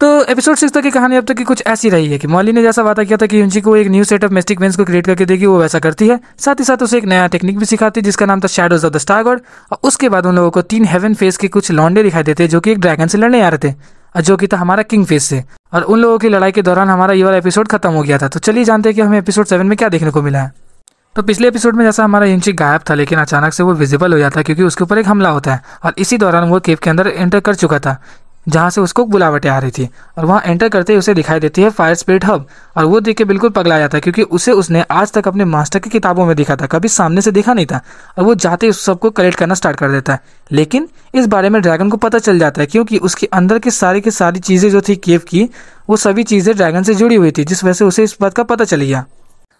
तो episode six तक की कहानी अब तक की कुछ ऐसी रही है कि मॉली ने जैसा वादा किया था कि यूनजी को एक न्यू सेट ऑफ मेस्टिक वेंस को क्रिएट करके देगी वो वैसा करती है साथ ही साथ उसे एक नया टेक्निक भी सिखाती है जिसका नाम था शेडोज ऑफ द स्टार और उसके बाद उन लोगों को तीन हेवन फेस के कुछ लॉन्डे दिखाई देते जो कि एक ड्रैगन से लड़ने आ रहे थे और जो कि था हमारा किंग फेस से और उन लोगों की लड़ाई के दौरान हमारा ये वाला एपिसोड खत्म हो गया था तो चलिए जानते हैं कि हमें एपिसोड सेवन में क्या देखने को मिला है तो पिछले एपिसोड में जैसा हमारा इंची गायब था लेकिन अचानक से वो विजिबल हो जाता है क्योंकि उसके ऊपर एक हमला होता है और इसी दौरान वो केव के अंदर एंटर कर चुका था जहाँ से उसको बुलावटें आ रही थी और वहाँ एंटर करते ही उसे दिखाई देती है फायर स्पिरिट हब और वो देख के बिल्कुल पगला जाता है क्योंकि उसे उसने आज तक अपने मास्टर की किताबों में दिखा था कभी सामने से देखा नहीं था और वो जाते ही उस सबको कलेक्ट करना स्टार्ट कर देता है लेकिन इस बारे में ड्रैगन को पता चल जाता है क्योंकि उसके अंदर की सारी की सारी चीज़ें जो थी केव की वो सभी चीज़ें ड्रैगन से जुड़ी हुई थी जिस वजह से उसे इस बात का पता चल गया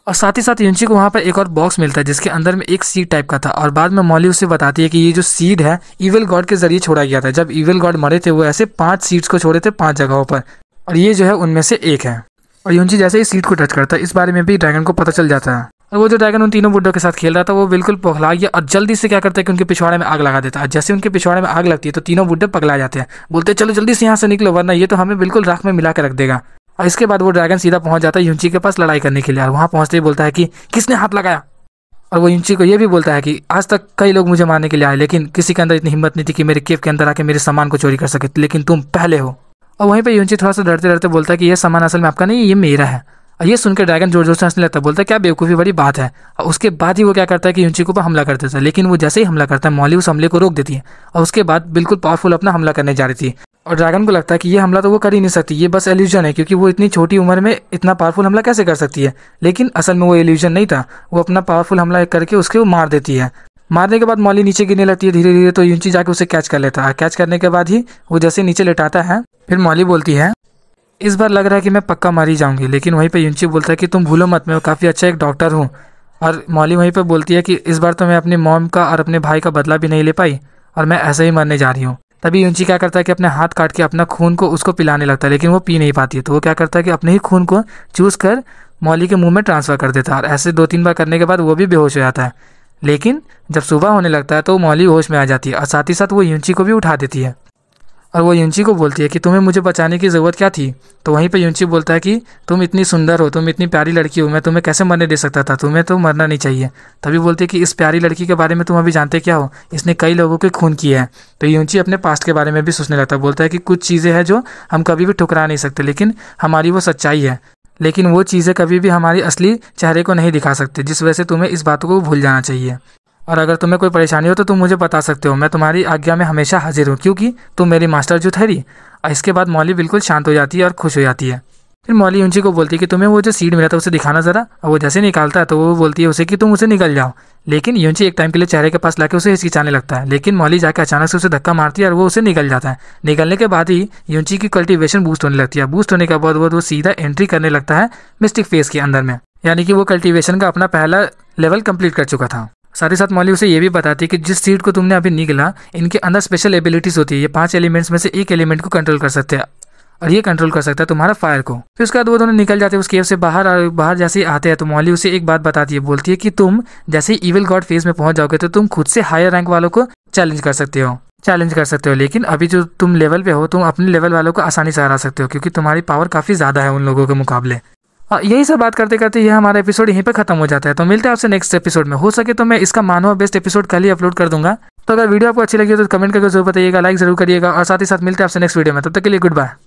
और साथ ही साथ यूंची को वहाँ पर एक और बॉक्स मिलता है जिसके अंदर में एक सीड टाइप का था और बाद में मौली उसे बताती है कि ये जो सीड है ईवल गॉड के जरिए छोड़ा गया था जब ईवल गॉड मरे थे वो ऐसे पांच सीड्स को छोड़े थे पांच जगहों पर और ये जो है उनमें से एक है और यूंची जैसे ही सीट को टच करता है इस बारे में भी ड्रैगन को पता चल जाता है और वो जो ड्रैगन उन तीनों बुड्ढों के साथ खेल रहा था वो बिल्कुल पखला गया और जल्दी से क्या करता है कि उनके पिछवाड़े में आग लगा देता है जैसे उनके पिछवाड़े में आग लगती है तो तीनों बुड्ढे पकड़ा जाते हैं बोलते चलो जल्दी से यहाँ से निकलो वरना ये तो हमें बिल्कुल राख में मिला के रख देगा और इसके बाद वो ड्रैगन सीधा पहुंच जाता है यूंची के पास लड़ाई करने के लिए और वहां पहुंचते ही बोलता है कि किसने हाथ लगाया और वो यूंची को ये भी बोलता है कि आज तक कई लोग मुझे मारने के लिए आए लेकिन किसी के अंदर इतनी हिम्मत नहीं थी कि मेरे केव के अंदर आके मेरे सामान को चोरी कर सके लेकिन तुम पहले हो और वहीं पर यूंची थोड़ा सा डरते डरते बोलता है कि यह सामान असल में आपका नहीं ये मेरा है और ये सुनकर ड्रैगन जोर जोर से हंसने लगता है बोलता है क्या बेवकूफ़ी बड़ी बात है और उसके बाद ही वो क्या करता है कि यूंची को पर हमला कर देता है लेकिन वो जैसे ही हमला करता है मौली उस हमले को रोक देती है और उसके बाद बिल्कुल पावरफुल अपना हमला करने जा रही थी और ड्रैगन को लगता है कि ये हमला तो वो कर ही नहीं सकती ये बस एल्यूजन है क्योंकि वो इतनी छोटी उम्र में इतना पावरफुल हमला कैसे कर सकती है लेकिन असल में वो एल्यूजन नहीं था वो अपना पावरफुल हमला करके उसके वो मार देती है मारने के बाद मॉली नीचे गिरने लगती है धीरे धीरे तो यूंची जाके उसे कैच कर लेता है कैच करने के बाद ही वो जैसे नीचे लेटाता है फिर मॉली बोलती है इस बार लग रहा है कि मैं पक्का मारी जाऊंगी लेकिन वहीं पर यूंची बोलता है कि तुम भूलो मत मैं काफ़ी अच्छा एक डॉक्टर हूँ और मॉली वहीं पर बोलती है कि इस बार तो मैं अपनी मॉम का और अपने भाई का बदला भी नहीं ले पाई और मैं ऐसे ही मरने जा रही हूँ तभी यूंची क्या करता है कि अपने हाथ काट के अपना खून को उसको पिलाने लगता है लेकिन वो पी नहीं पाती है तो वो क्या करता है कि अपने ही खून को चूस कर मौली के मुंह में ट्रांसफ़र कर देता है और ऐसे दो तीन बार करने के बाद वो भी बेहोश हो जाता है लेकिन जब सुबह होने लगता है तो मौली होश में आ जाती है और साथ ही साथ वो यूंची को भी उठा देती है और वो यूंची को बोलती है कि तुम्हें मुझे बचाने की ज़रूरत क्या थी तो वहीं पर यूंची बोलता है कि तुम इतनी सुंदर हो तुम इतनी प्यारी लड़की हो मैं तुम्हें कैसे मरने दे सकता था तुम्हें तो मरना नहीं चाहिए तभी बोलती है कि इस प्यारी लड़की के बारे में तुम अभी जानते क्या हो इसने कई लोगों के खून किया है तो यूंची अपने पास्ट के बारे में भी सोचने लगता है बोलता है कि कुछ चीज़ें हैं जो हम कभी भी ठुकरा नहीं सकते लेकिन हमारी वो सच्चाई है लेकिन वो चीज़ें कभी भी हमारी असली चेहरे को नहीं दिखा सकते जिस वजह से तुम्हें इस बात को भूल जाना चाहिए और अगर तुम्हें कोई परेशानी हो तो तुम मुझे बता सकते हो मैं तुम्हारी आज्ञा में हमेशा हाजिर हूँ क्योंकि तुम मेरी मास्टर जो ठहरी इसके बाद मौली बिल्कुल शांत हो जाती है और खुश हो जाती है फिर मौली उनसी को बोलती है कि तुम्हें वो जो सीड मिला था उसे दिखाना ज़रा और वो जैसे निकालता है तो वो बोलती है उसे कि तुम उसे निकल जाओ लेकिन यूंची एक टाइम के लिए चेहरे के पास ला उसे हिचकिचाने लगता है लेकिन मौली जाकर अचानक से उसे धक्का मारती है और वो उसे निकल जाता है निकलने के बाद ही यूंची की कल्टीवेशन बूस्ट होने लगती है बूस्ट होने के बाद वो तो सीधा एंट्री करने लगता है मिस्टिक फेस के अंदर में यानी कि वो कल्टीवेशन का अपना पहला लेवल कंप्लीट कर चुका था साथ ही साथ मौली उसे ये भी बताती है कि जिस सीट को तुमने अभी निकला इनके अंदर स्पेशल एबिलिटीज़ होती है ये पांच एलिमेंट्स में से एक एलिमेंट को कंट्रोल कर सकते हैं और ये कंट्रोल कर सकता है तुम्हारा फायर को फिर उसके बाद वो दोनों निकल जाते हैं उस केव से बाहर और बाहर जैसे आते हैं तो मौली उसे एक बात बताती है बोलती है कि तुम जैसे ही इविल गॉड फेज में पहुंच जाओगे तो तुम खुद से हायर रैंक वालों को चैलेंज कर सकते हो चैलेंज कर सकते हो लेकिन अभी जो तुम लेवल पे हो तुम अपने लेवल वालों को आसानी से हरा सकते हो क्योंकि तुम्हारी पावर काफ़ी ज़्यादा है उन लोगों के मुकाबले हाँ, यही सब बात करते करते यह हमारा एपिसोड यहीं पर खत्म हो जाता है तो मिलते हैं आपसे नेक्स्ट एपिसोड में हो सके तो मैं इसका मानवा बेस्ट एपिसोड कल ही अपलोड कर दूंगा तो अगर वीडियो आपको अच्छी लगी तो कमेंट करके जरूर बताइएगा लाइक जरूर करिएगा और साथ ही साथ मिलते हैं आपसे नेक्स्ट वीडियो में तब तक के लिए गुड बाय